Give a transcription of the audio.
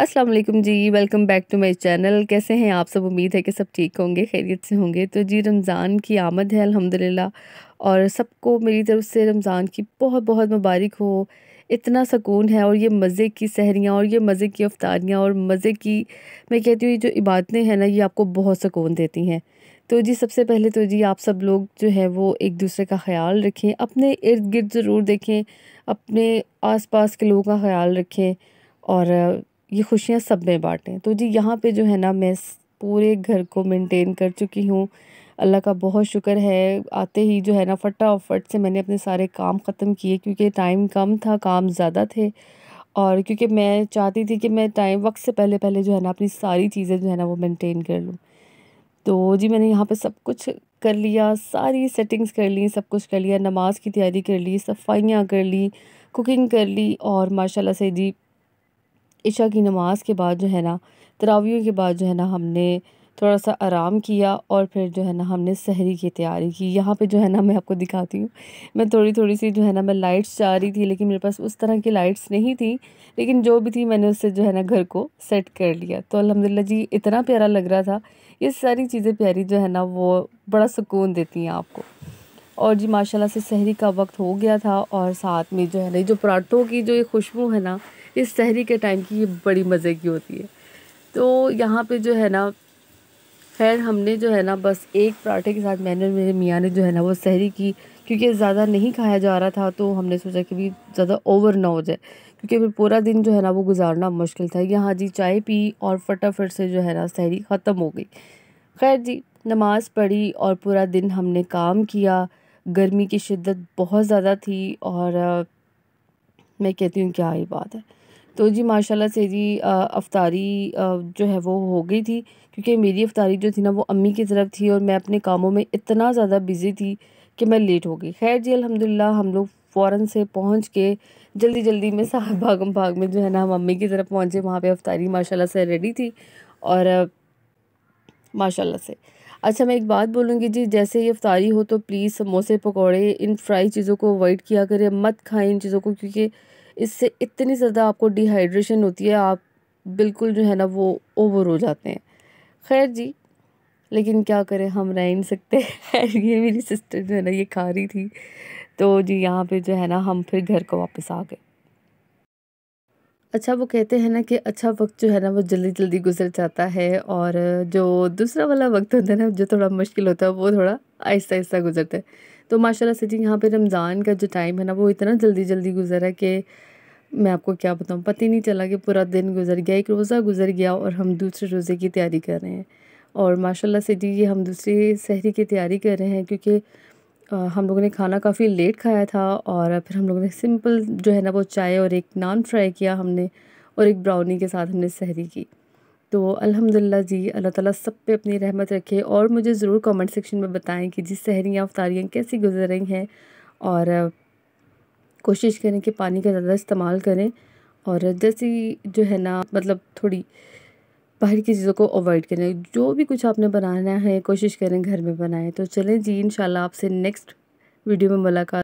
अस्सलाम वालेकुम जी welcome back to my channel कैसे हैं आप सब उम्मीद है कि सब ठीक होंगे खैरियत से होंगे तो जी रमज़ान की आमद है अल्हम्दुलिल्लाह और सबको मेरी तरफ से रमज़ान की बहुत बहुत मुबारक हो इतना सकून है और ये मज़े की सहरियाँ और ये मज़े की अफ्तारियाँ और मज़े की मैं कहती हूँ ये जो इबादतें हैं ना ये आपको बहुत सकून देती हैं तो जी सबसे पहले तो जी आप सब लोग जो है वो एक दूसरे का ख्याल रखें अपने इर्द गिर्द ज़रूर देखें अपने आस पास के लोगों का ख्याल रखें और ये खुशियाँ सब में बाँटें तो जी यहाँ पे जो है ना मैं पूरे घर को मेंटेन कर चुकी हूँ अल्लाह का बहुत शुक्र है आते ही जो है ना फटाफट से मैंने अपने सारे काम ख़त्म किए क्योंकि टाइम कम था काम ज़्यादा थे और क्योंकि मैं चाहती थी कि मैं टाइम वक्त से पहले पहले जो है ना अपनी सारी चीज़ें जो है ना वो मेंटेन कर लूँ तो जी मैंने यहाँ पे सब कुछ कर लिया सारी सेटिंग्स कर ली सब कुछ कर लिया नमाज की तैयारी कर ली सफाइयाँ कर ली कुकिंग कर ली और माशाल्लाह से जी इशा की नमाज़ के बाद जो है ना तरावियों के बाद जो है ना हमने थोड़ा सा आराम किया और फिर जो है ना हमने सहरी की तैयारी की यहाँ पे जो है ना मैं आपको दिखाती हूँ मैं थोड़ी थोड़ी सी जो है ना मैं लाइट्स चाह रही थी लेकिन मेरे पास उस तरह की लाइट्स नहीं थी लेकिन जो भी थी मैंने उससे जो है ना घर को सेट कर लिया तो अलहमदिल्ला जी इतना प्यारा लग रहा था ये सारी चीज़ें प्यारी जो है ना वो बड़ा सुकून देती हैं आपको और जी माशाला से सहरी का वक्त हो गया था और साथ में जो है ना जो पराठों की जो ये खुशबू है ना इस शहरी के टाइम की ये बड़ी मज़े की होती है तो यहाँ पे जो है ना खैर हमने जो है ना बस एक पराठे के साथ मैंने मेरे मियाँ ने जो है ना वो शहरी की क्योंकि ज़्यादा नहीं खाया जा रहा था तो हमने सोचा कि भी ज़्यादा ओवर ना हो जाए क्योंकि फिर पूरा दिन जो है ना वो गुजारना मुश्किल था यहाँ जी चाय पी और फटाफट से जो है ना शहरी ख़त्म हो गई खैर जी नमाज़ पढ़ी और पूरा दिन हमने काम किया गर्मी की शिद्दत बहुत ज़्यादा थी और मैं कहती हूँ क्या ही बात है तो जी माशाल्लाह से जी अफ्तारी जो है वो हो गई थी क्योंकि मेरी अफ्तारी जो थी ना वो अम्मी की तरफ थी और मैं अपने कामों में इतना ज़्यादा बिज़ी थी कि मैं लेट हो गई खैर जी अलहमदिल्ला हम लोग फ़ौर से पहुँच के जल्दी जल्दी में साहब भागम भाग में जो है ना हम अम्मी की तरफ पहुँचे वहाँ पर अफ्तारी माशाला से रेडी थी और माशाला से अच्छा मैं एक बात बोलूँगी जी जैसे ये अफ्तारी हो तो प्लीज़ समोसे पकौड़े इन फ्राई चीज़ों को अवॉइड किया करें मत खाएं इन चीज़ों को क्योंकि इससे इतनी ज़्यादा आपको डिहाइड्रेशन होती है आप बिल्कुल जो है ना वो ओवर हो जाते हैं खैर जी लेकिन क्या करें हम रह नहीं सकते ये मेरी सिस्टर जो है ना ये खा रही थी तो जी यहाँ पे जो है ना हम फिर घर को वापस आ गए अच्छा वो कहते हैं ना कि अच्छा वक्त जो है ना वो जल्दी जल्दी गुजर जाता है और जो दूसरा वाला वक्त होता है ना जो थोड़ा मुश्किल होता है वो थोड़ा आहिस्ता आहिस्ता गुजरता है तो माशाल्लाह से जी यहाँ पे रमज़ान का जो टाइम है ना वो इतना जल्दी जल्दी गुजरा कि मैं आपको क्या बताऊँ पता ही नहीं चला कि पूरा दिन गुजर गया एक रोज़ा गुजर गया और हम दूसरे रोज़े की तैयारी कर रहे हैं और माशाल्लाह से जी ये हम दूसरी शहरी की तैयारी कर रहे हैं क्योंकि हम लोगों ने खाना काफ़ी लेट खाया था और फिर हम लोगों ने सिंपल जो है ना वो चाय और एक नान फ्राई किया हमने और एक ब्राउनी के साथ हमने सहरी की तो अल्हम्दुलिल्लाह जी अल्लाह ताला सब पे अपनी रहमत रखे और मुझे ज़रूर कमेंट सेक्शन में बताएं कि जी सहरियाँ अफ्तारियाँ कैसी गुजर रही हैं और कोशिश करें कि पानी का ज़्यादा इस्तेमाल करें और जैसी जो है ना मतलब थोड़ी बाहर की चीज़ों को अवॉइड करें जो भी कुछ आपने बनाना है कोशिश करें घर में बनाएं तो चलें जी इन आपसे नेक्स्ट वीडियो में मुलाकात